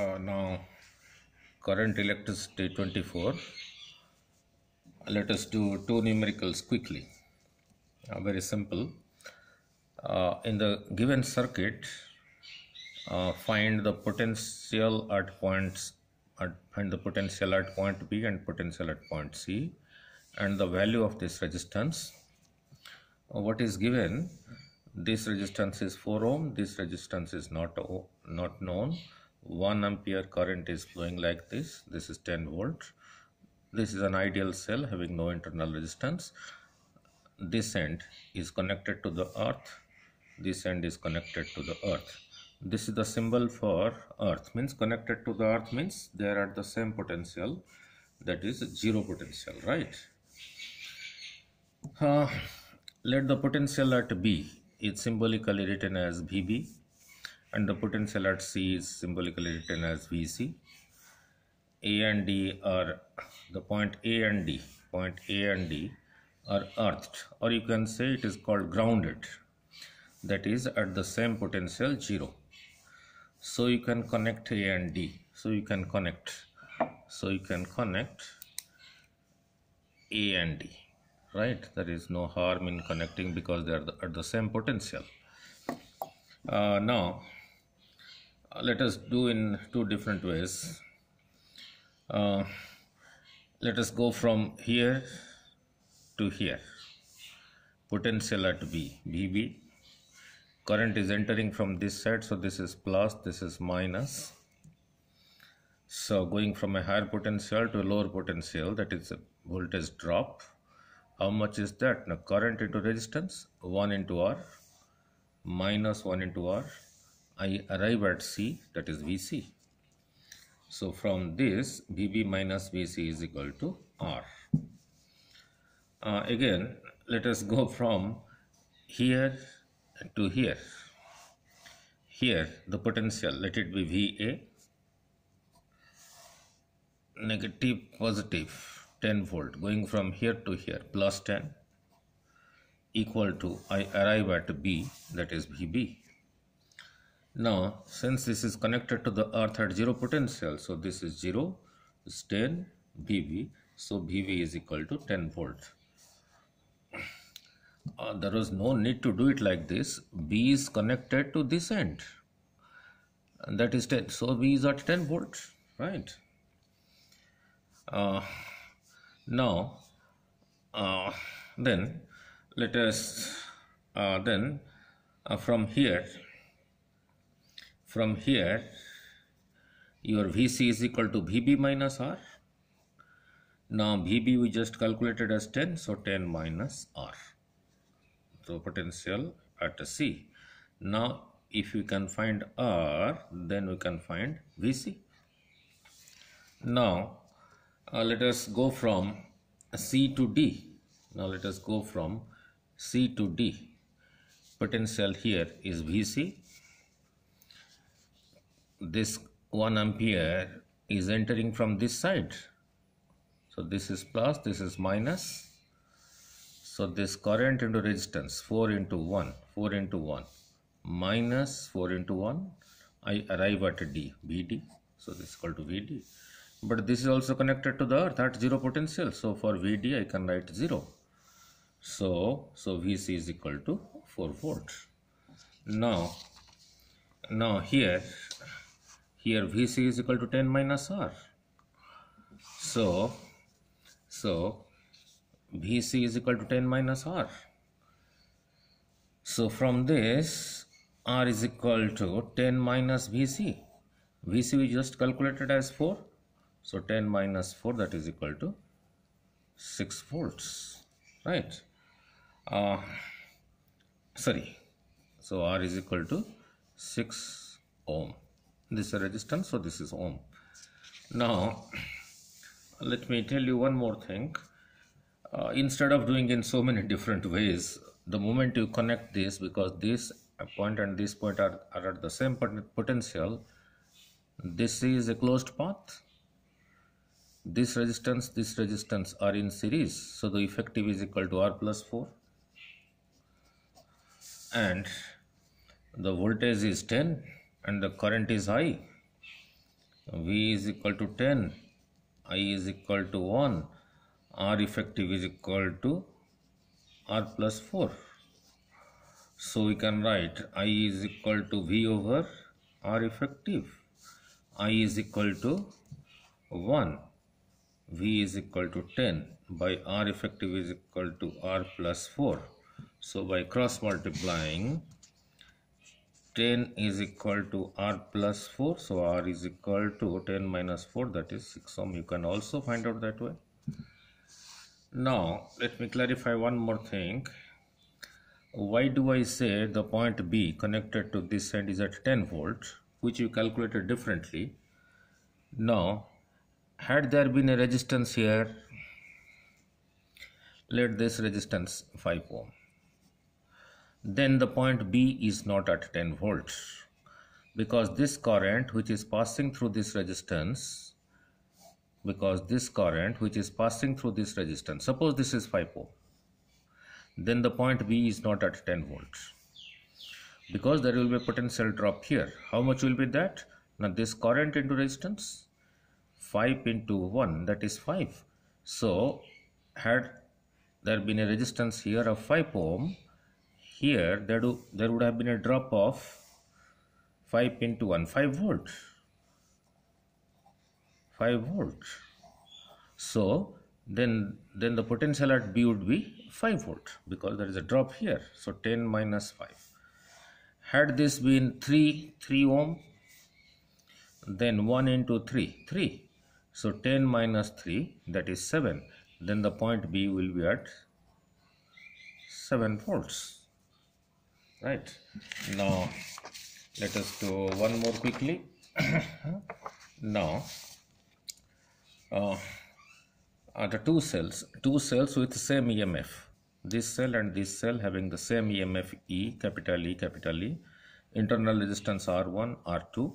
uh, now current electricity 24 let us do two numericals quickly uh, very simple uh, in the given circuit uh, find the potential at points at, find the potential at point B and potential at point C and the value of this resistance uh, what is given this resistance is 4 ohm this resistance is not not known 1 ampere current is flowing like this this is 10 volt this is an ideal cell having no internal resistance this end is connected to the earth this end is connected to the earth this is the symbol for earth means connected to the earth means they are at the same potential that is zero potential right uh, let the potential at b it's symbolically written as vb and the potential at C is symbolically written as VC. A and D are the point A and D, point A and D are earthed or you can say it is called grounded that is at the same potential 0. So you can connect A and D. So you can connect. So you can connect A and D right there is no harm in connecting because they are the, at the same potential uh, now let us do in two different ways uh, let us go from here to here potential at V, VB current is entering from this side so this is plus this is minus so going from a higher potential to a lower potential that is a voltage drop how much is that now current into resistance 1 into R minus 1 into R I arrive at C that is VC. So from this VB minus VC is equal to R. Uh, again let us go from here to here. Here the potential let it be VA negative positive 10 volt going from here to here plus 10 equal to I arrive at B that is VB now, since this is connected to the earth at zero potential, so this is zero, is 10 VV, so VV is equal to 10 volt. Uh, there was no need to do it like this. B is connected to this end, and that is 10. So B is at 10 volt, right? Uh, now, uh, then let us uh, then uh, from here from here your VC is equal to VB minus R. Now VB we just calculated as 10, so 10 minus R. So potential at C. Now if we can find R, then we can find VC. Now uh, let us go from C to D. Now let us go from C to D. Potential here is VC this 1 ampere is entering from this side so this is plus this is minus so this current into resistance 4 into 1 4 into 1 minus 4 into 1 I arrive at D VD so this is equal to VD but this is also connected to the earth at zero potential so for VD I can write 0 so so VC is equal to 4 volt now now here here vc is equal to 10 minus r so so vc is equal to 10 minus r so from this r is equal to 10 minus vc vc we just calculated as 4 so 10 minus 4 that is equal to 6 volts right uh, sorry so r is equal to 6 ohm this resistance so this is ohm now let me tell you one more thing uh, instead of doing in so many different ways the moment you connect this because this point and this point are, are at the same potential this is a closed path this resistance this resistance are in series so the effective is equal to r plus 4 and the voltage is 10 and the current is I, V is equal to 10, I is equal to 1, R effective is equal to R plus 4. So we can write I is equal to V over R effective. I is equal to 1. V is equal to 10 by R effective is equal to R plus 4. So by cross multiplying 10 is equal to r plus 4 so r is equal to 10 minus 4 that is 6 ohm you can also find out that way now let me clarify one more thing why do i say the point b connected to this end is at 10 volts which you calculated differently now had there been a resistance here let this resistance 5 ohm then the point B is not at 10 volts because this current which is passing through this resistance because this current which is passing through this resistance suppose this is 5 ohm then the point B is not at 10 volts because there will be a potential drop here how much will be that now this current into resistance 5 into 1 that is 5 so had there been a resistance here of 5 ohm here there, do, there would have been a drop of 5 pin to 1 5 volts. 5 volts. so then then the potential at b would be 5 volt because there is a drop here so 10 minus 5 had this been 3 3 ohm then 1 into 3 3 so 10 minus 3 that is 7 then the point b will be at 7 volts right now let us do one more quickly now uh, are the two cells two cells with the same emf this cell and this cell having the same emf e capital e capital e internal resistance r1 r2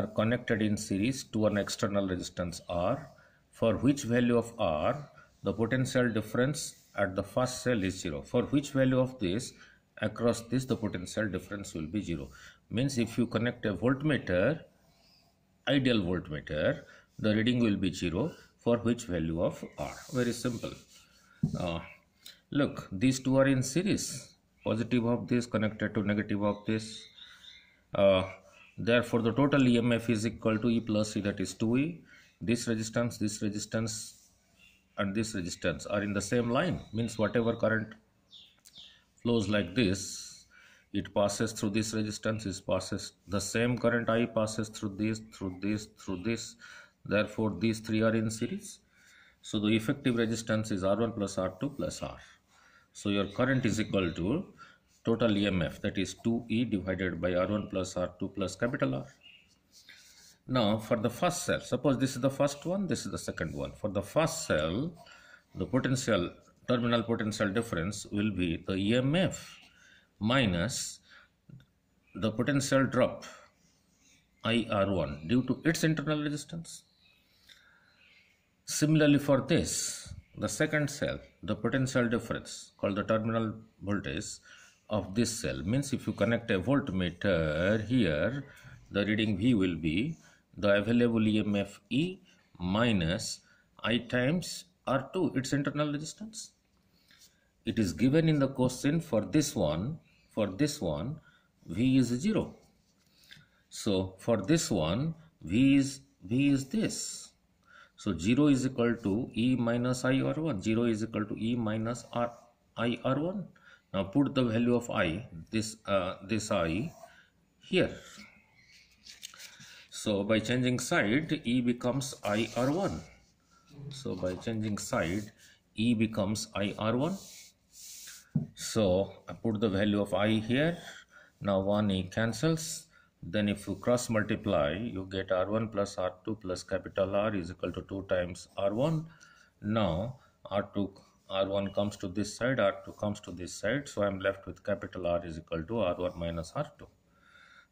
are connected in series to an external resistance r for which value of r the potential difference at the first cell is zero for which value of this across this the potential difference will be zero means if you connect a voltmeter ideal voltmeter the reading will be zero for which value of r very simple uh, look these two are in series positive of this connected to negative of this uh, therefore the total emf is equal to e plus e that is 2e this resistance this resistance and this resistance are in the same line means whatever current flows like this it passes through this resistance it passes the same current i passes through this through this through this therefore these three are in series so the effective resistance is r1 plus r2 plus r so your current is equal to total emf that is 2e divided by r1 plus r2 plus capital r now for the first cell suppose this is the first one this is the second one for the first cell the potential terminal potential difference will be the EMF minus the potential drop IR1 due to its internal resistance. Similarly for this, the second cell, the potential difference called the terminal voltage of this cell means if you connect a voltmeter here, the reading V will be the available EMF E minus I times R2, its internal resistance it is given in the question for this one, for this one, V is 0. So for this one, V is, V is this. So 0 is equal to E minus I R1. 0 is equal to E minus R, I R1. Now put the value of I, this, uh, this I here. So by changing side, E becomes I R1. So by changing side, E becomes I R1 so I put the value of i here now 1e cancels then if you cross multiply you get r1 plus r2 plus capital R is equal to 2 times r1 now r2 r1 comes to this side r2 comes to this side so i'm left with capital r is equal to r1 minus r2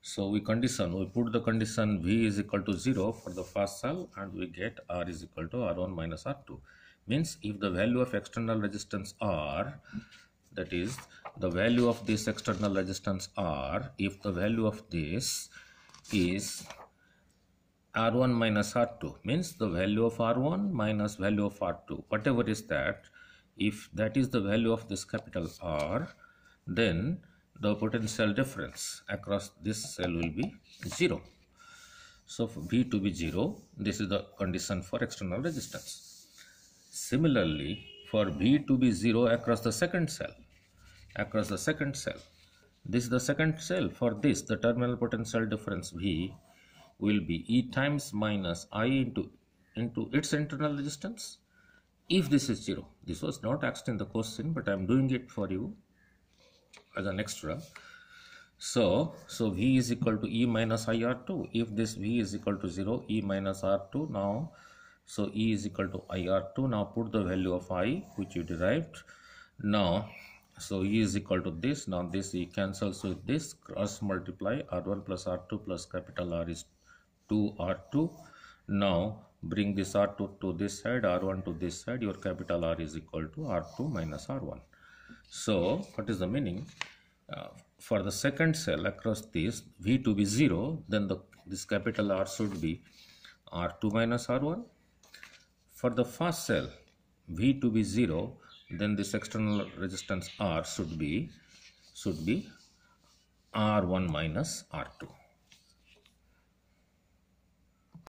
so we condition we put the condition v is equal to 0 for the first cell and we get r is equal to r1 minus r2 means if the value of external resistance r that is the value of this external resistance R if the value of this is R1 minus R2 means the value of R1 minus value of R2 whatever is that if that is the value of this capital R then the potential difference across this cell will be 0. So V to be 0 this is the condition for external resistance. Similarly for V to be 0 across the second cell. Across the second cell. This is the second cell. For this, the terminal potential difference V will be E times minus I into, into its internal resistance. If this is 0, this was not asked in the question, but I am doing it for you as an extra. So, so V is equal to E minus IR2. If this V is equal to 0, E minus R2. Now, so E is equal to IR2. Now put the value of I which you derived. Now so E is equal to this. Now this E cancels with this cross multiply R1 plus R2 plus capital R is 2R2. Now bring this R2 to this side, R1 to this side. Your capital R is equal to R2 minus R1. So what is the meaning? Uh, for the second cell across this V to be 0, then the this capital R should be R2 minus R1 for the first cell, V to be 0, then this external resistance R should be should be R1 minus R2.